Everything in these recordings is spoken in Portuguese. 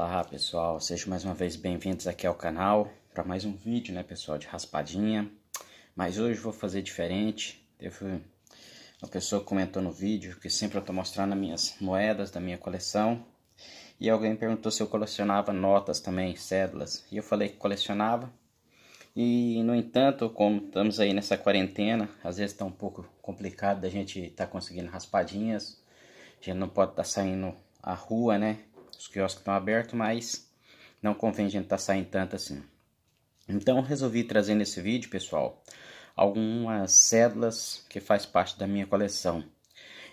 Olá pessoal, sejam mais uma vez bem-vindos aqui ao canal para mais um vídeo, né pessoal, de raspadinha. Mas hoje vou fazer diferente. Teve uma pessoa comentou no vídeo que sempre eu tô mostrando as minhas moedas da minha coleção. E alguém perguntou se eu colecionava notas também, cédulas. E eu falei que colecionava. E no entanto, como estamos aí nessa quarentena, às vezes está um pouco complicado da gente tá conseguindo raspadinhas. A gente não pode estar tá saindo à rua, né? Os quiosques estão abertos, mas não convém a gente estar tá saindo tanto assim. Então resolvi trazer nesse vídeo, pessoal, algumas cédulas que faz parte da minha coleção.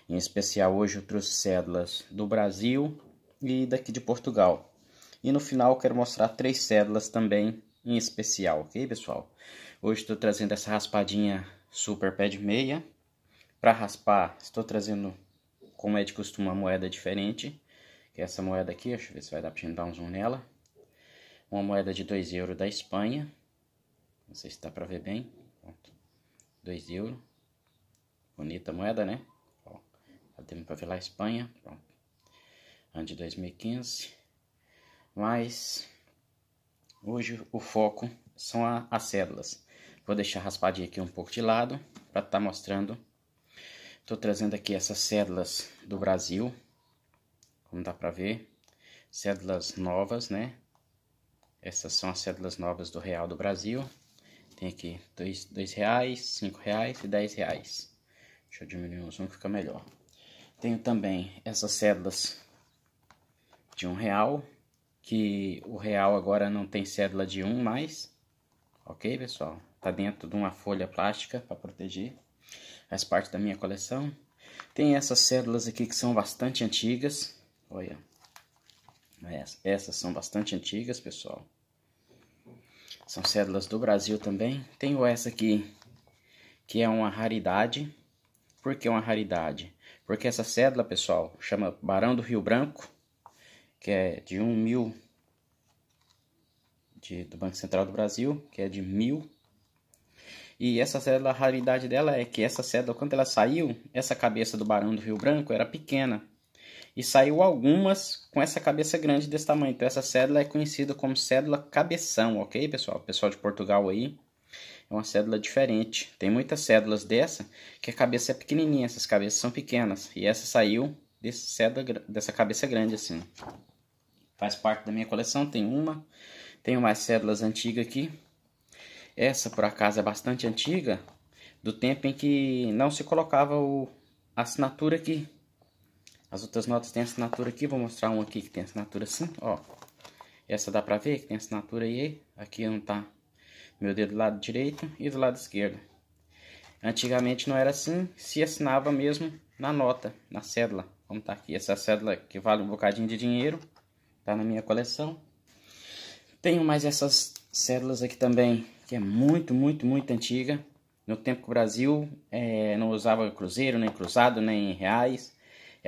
Em especial hoje eu trouxe cédulas do Brasil e daqui de Portugal. E no final quero mostrar três cédulas também em especial, ok pessoal? Hoje estou trazendo essa raspadinha super pé de meia. Para raspar estou trazendo, como é de costume, uma moeda diferente que é essa moeda aqui, deixa eu ver se vai dar para gente dar um zoom nela. Uma moeda de 2 euros da Espanha, não sei se dá para ver bem, 2 euros, bonita moeda, né? Ó, deu para ver lá Espanha, pronto, ano de 2015, mas hoje o foco são a, as cédulas. Vou deixar raspadinha aqui um pouco de lado para estar tá mostrando. Estou trazendo aqui essas cédulas do Brasil, como dá para ver, cédulas novas, né? Essas são as cédulas novas do Real do Brasil. Tem aqui dois, dois reais, cinco reais e dez reais. Deixa eu diminuir o zoom que fica melhor. Tenho também essas cédulas de um real, que o real agora não tem cédula de um mais, ok pessoal? Tá dentro de uma folha plástica para proteger, faz parte da minha coleção. Tem essas cédulas aqui que são bastante antigas, Olha. Essas são bastante antigas, pessoal. São cédulas do Brasil também. Tenho essa aqui, que é uma raridade. Por que uma raridade? Porque essa cédula, pessoal, chama Barão do Rio Branco, que é de 1 mil... De, do Banco Central do Brasil, que é de mil. E essa cédula, a raridade dela é que essa cédula, quando ela saiu, essa cabeça do Barão do Rio Branco era pequena e saiu algumas com essa cabeça grande desse tamanho. Então essa cédula é conhecida como cédula cabeção, ok, pessoal? Pessoal de Portugal aí, é uma cédula diferente. Tem muitas cédulas dessa que a cabeça é pequenininha, essas cabeças são pequenas. E essa saiu desse cédula, dessa cabeça grande assim. Faz parte da minha coleção, tem uma. Tenho mais cédulas antigas aqui. Essa, por acaso, é bastante antiga, do tempo em que não se colocava o, a assinatura aqui. As outras notas têm assinatura aqui, vou mostrar uma aqui que tem assinatura assim, ó. Essa dá pra ver que tem assinatura aí, aqui não tá meu dedo do lado direito e do lado esquerdo. Antigamente não era assim, se assinava mesmo na nota, na cédula. Como tá aqui, essa cédula que vale um bocadinho de dinheiro, tá na minha coleção. Tenho mais essas cédulas aqui também, que é muito, muito, muito antiga. No tempo que o Brasil é, não usava cruzeiro, nem cruzado, nem reais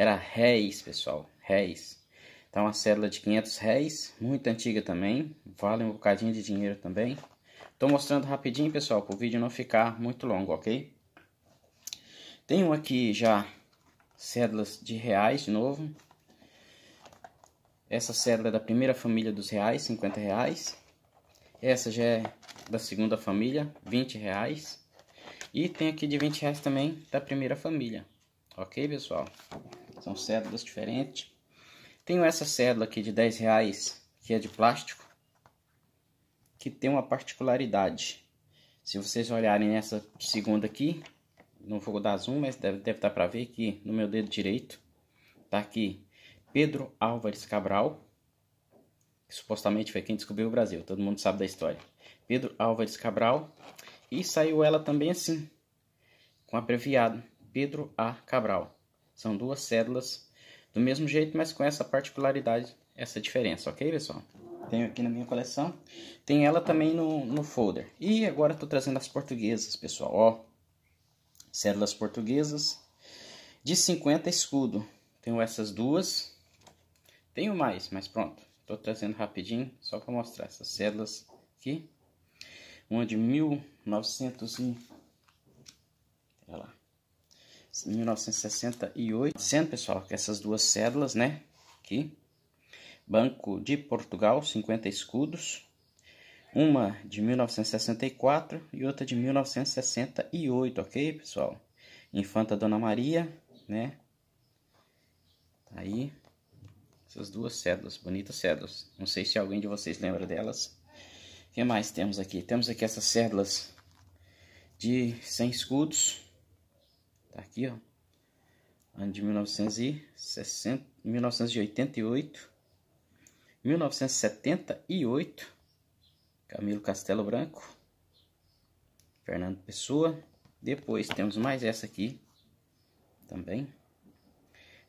era réis, pessoal, réis. Então, uma cédula de 500 réis, muito antiga também, vale um bocadinho de dinheiro também. Estou mostrando rapidinho, pessoal, para o vídeo não ficar muito longo, ok? Tenho aqui já cédulas de reais, de novo. Essa cédula é da primeira família dos reais, 50 reais. Essa já é da segunda família, 20 reais. E tem aqui de 20 reais também da primeira família. Ok, pessoal? São cédulas diferentes. Tenho essa cédula aqui de 10 reais, que é de plástico, que tem uma particularidade. Se vocês olharem essa segunda aqui, não vou dar zoom, mas deve, deve dar para ver que no meu dedo direito tá aqui Pedro Álvares Cabral, que supostamente foi quem descobriu o Brasil, todo mundo sabe da história. Pedro Álvares Cabral, e saiu ela também assim, com abreviado Pedro A. Cabral. São duas cédulas do mesmo jeito, mas com essa particularidade, essa diferença, ok, pessoal? Tenho aqui na minha coleção. Tem ela também no, no folder. E agora estou trazendo as portuguesas, pessoal. Ó, cédulas portuguesas de 50 escudo. Tenho essas duas. Tenho mais, mas pronto. Estou trazendo rapidinho, só para mostrar essas cédulas aqui. Uma de 1900 e... Olha lá. 1968. Sendo, pessoal, que essas duas cédulas, né? Aqui. Banco de Portugal, 50 escudos. Uma de 1964 e outra de 1968, ok, pessoal? Infanta Dona Maria, né? Tá aí. Essas duas cédulas, bonitas cédulas. Não sei se alguém de vocês lembra delas. O que mais temos aqui? Temos aqui essas cédulas de 100 escudos. Tá aqui, ó. Ano de 1960, 1988. 1978. Camilo Castelo Branco. Fernando Pessoa. Depois temos mais essa aqui. Também.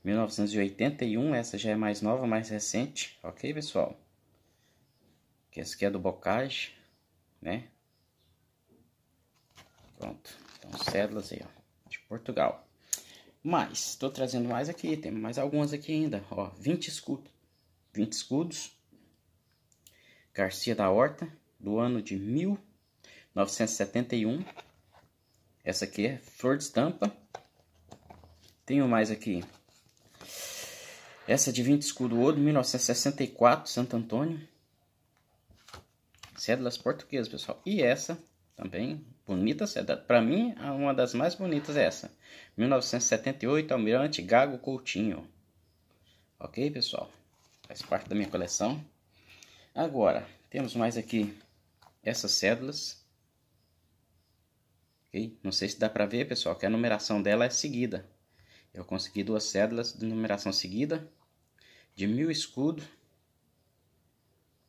1981, essa já é mais nova, mais recente, ok, pessoal? Que essa aqui é do Bocage, né? Pronto, então cédulas aí, ó. Portugal. Mas, estou trazendo mais aqui, tem mais algumas aqui ainda. Ó, 20 escudos. 20 escudos. Garcia da Horta, do ano de 1971. Essa aqui é flor de estampa. Tenho mais aqui. Essa é de 20 escudo ouro, 1964, Santo Antônio. Cédulas portuguesas, pessoal. E essa também tá bonita, para mim, uma das mais bonitas é essa. 1978, Almirante Gago Coutinho. Ok, pessoal? Faz parte da minha coleção. Agora, temos mais aqui essas cédulas. Okay? Não sei se dá para ver, pessoal, que a numeração dela é seguida. Eu consegui duas cédulas de numeração seguida. De mil escudo.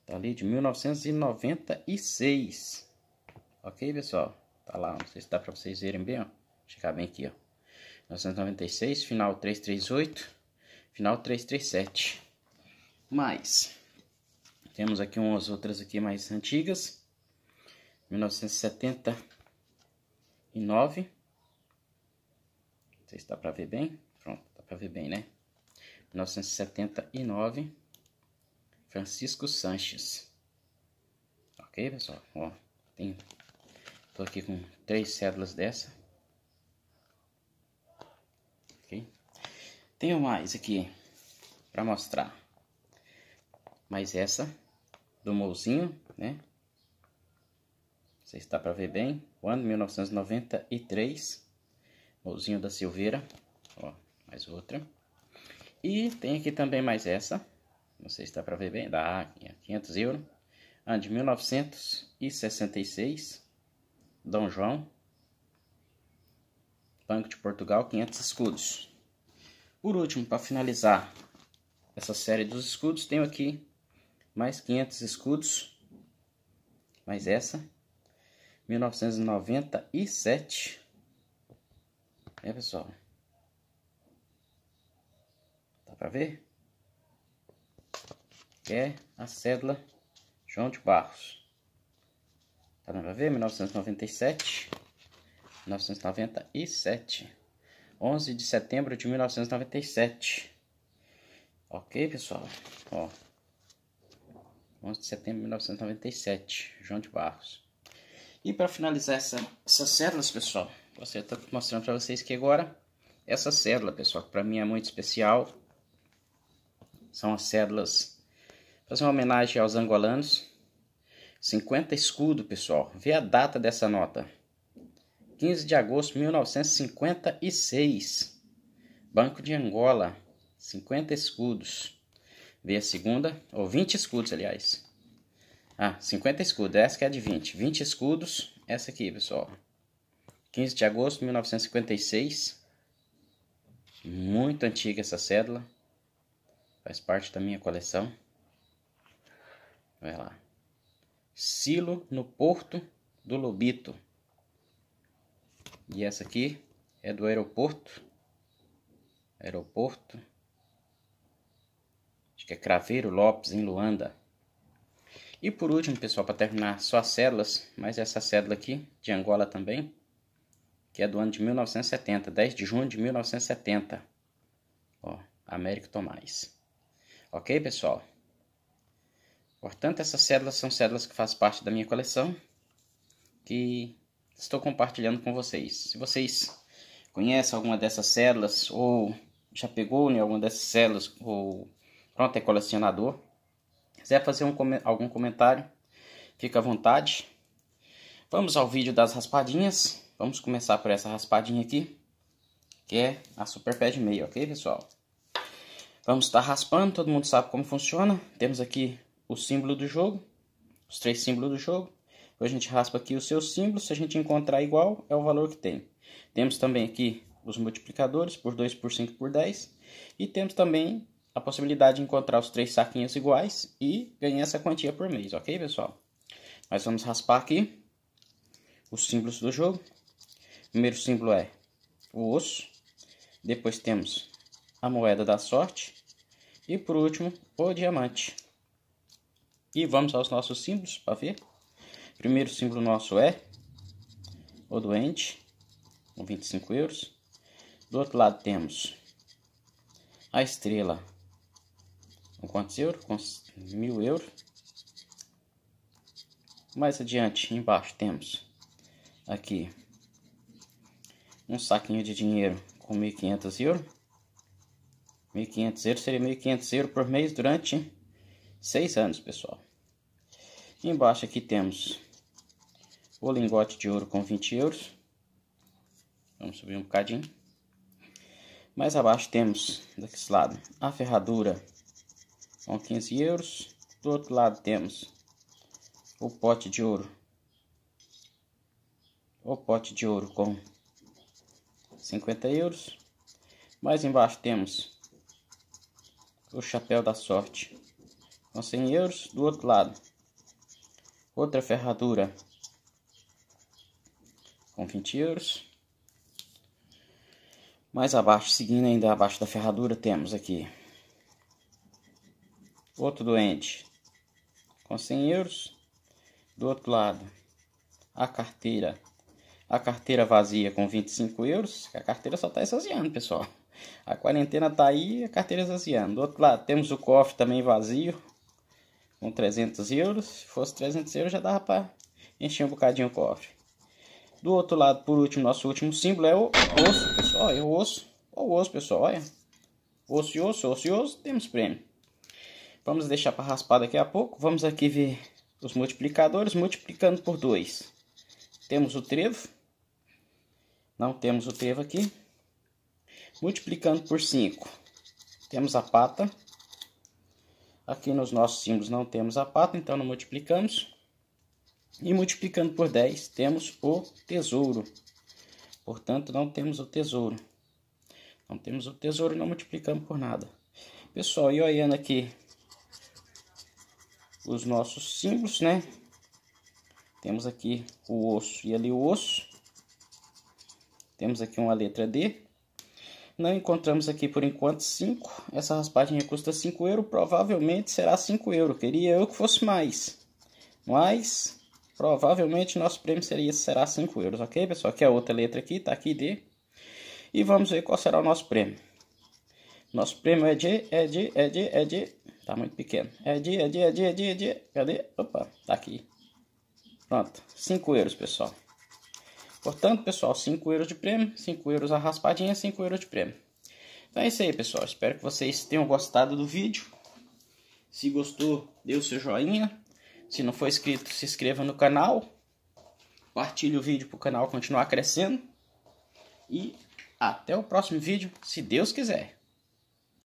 Tá ali, de 1996. Ok, pessoal? Tá lá, não sei se dá pra vocês verem bem, ó. Chegar bem aqui, ó. 996, final 338, final 337. Mais. Temos aqui umas outras aqui mais antigas. 1979. Não sei se dá pra ver bem. Pronto, dá pra ver bem, né? 1979. Francisco Sanches. Ok, pessoal? Ó, tem aqui com três cédulas dessa. Ok? Tenho mais aqui para mostrar. mais essa do molzinho, né? Não sei se dá para ver bem. O ano 1993. Molzinho da Silveira. Ó, mais outra. E tem aqui também mais essa. Não sei se dá para ver bem. Dá 500 euros. Ano de 1966. Dom João, Banco de Portugal, 500 escudos. Por último, para finalizar essa série dos escudos, tenho aqui mais 500 escudos, mais essa, 1997, é pessoal, dá para ver? é a cédula João de Barros. Parando ver, 1997. 1997. 11 de setembro de 1997. Ok, pessoal? Ó. 11 de setembro de 1997. João de Barros. E para finalizar essa, essas células, pessoal, você está mostrando para vocês que agora essa célula, pessoal, que para mim é muito especial, são as células. Fazer uma homenagem aos angolanos, 50 escudo, pessoal. Vê a data dessa nota. 15 de agosto de 1956. Banco de Angola, 50 escudos. Vê a segunda, ou 20 escudos, aliás. Ah, 50 escudos, essa que é de 20. 20 escudos, essa aqui, pessoal. 15 de agosto de 1956. Muito antiga essa cédula. Faz parte da minha coleção. Vai lá. Silo no Porto do Lobito. E essa aqui é do aeroporto. Aeroporto. Acho que é Craveiro Lopes, em Luanda. E por último, pessoal, para terminar, só as cédulas, mas essa cédula aqui, de Angola também, que é do ano de 1970, 10 de junho de 1970. Ó, Américo Tomás. Ok, pessoal? Portanto, essas cédulas são cédulas que fazem parte da minha coleção, que estou compartilhando com vocês. Se vocês conhecem alguma dessas células ou já pegou em né, alguma dessas células ou pronto é colecionador, quiser fazer um, algum comentário, fica à vontade. Vamos ao vídeo das raspadinhas. Vamos começar por essa raspadinha aqui, que é a Super Pad Meio, ok, pessoal? Vamos estar raspando, todo mundo sabe como funciona. Temos aqui o símbolo do jogo, os três símbolos do jogo. Então, a gente raspa aqui o seu símbolo, se a gente encontrar igual, é o valor que tem. Temos também aqui os multiplicadores, por 2, por 5, por 10. E temos também a possibilidade de encontrar os três saquinhos iguais e ganhar essa quantia por mês, ok, pessoal? Nós vamos raspar aqui os símbolos do jogo. O primeiro símbolo é o osso. Depois temos a moeda da sorte. E por último, o diamante. E vamos aos nossos símbolos para ver. primeiro símbolo nosso é o doente, com 25 euros. Do outro lado temos a estrela, com quantos euros? Com mil euros. Mais adiante, embaixo, temos aqui um saquinho de dinheiro com 1.500 euros. 1.500 euros seria 1.500 euros por mês durante 6 anos, pessoal. Embaixo aqui temos o lingote de ouro com 20 euros. Vamos subir um bocadinho. Mais abaixo temos, desse lado, a ferradura com 15 euros. Do outro lado temos o pote de ouro. O pote de ouro com 50 euros. Mais embaixo temos o chapéu da sorte com 100 euros do outro lado. Outra ferradura com 20 euros. Mais abaixo, seguindo ainda abaixo da ferradura, temos aqui outro doente com 100 euros. Do outro lado, a carteira. A carteira vazia com 25 euros. A carteira só está esvaziando, pessoal. A quarentena tá aí, a carteira esvaziando. Do outro lado, temos o cofre também vazio com 300 euros. Se fosse 300 euros, já dava para encher um bocadinho o cofre. Do outro lado, por último, nosso último símbolo é o osso, pessoal. Olha, é o osso. o osso, pessoal. Olha. Osso e osso, osso e osso. Temos prêmio. Vamos deixar para raspar daqui a pouco. Vamos aqui ver os multiplicadores. Multiplicando por 2. Temos o trevo. Não temos o trevo aqui. Multiplicando por 5. Temos a pata. Aqui nos nossos símbolos não temos a pata, então não multiplicamos. E multiplicando por 10, temos o tesouro. Portanto, não temos o tesouro. Não temos o tesouro, não multiplicamos por nada. Pessoal, e olhando aqui os nossos símbolos, né? Temos aqui o osso e ali o osso. Temos aqui uma letra D. Não encontramos aqui por enquanto 5. Essa raspadinha custa 5 euros. Provavelmente será 5 euros. Queria eu que fosse mais. Mas provavelmente nosso prêmio seria, será 5 euros. Ok, pessoal? Aqui a é outra letra aqui. Tá aqui D. E vamos ver qual será o nosso prêmio. Nosso prêmio é de, é de, é de, é de. Tá muito pequeno. É de, é de, é de, é de, é de. É Cadê? Opa, tá aqui. Pronto. 5 euros, pessoal. Portanto, pessoal, 5 euros de prêmio, 5 euros a raspadinha, 5 euros de prêmio. Então é isso aí, pessoal. Espero que vocês tenham gostado do vídeo. Se gostou, dê o seu joinha. Se não for inscrito, se inscreva no canal. Compartilhe o vídeo para o canal continuar crescendo. E até o próximo vídeo, se Deus quiser.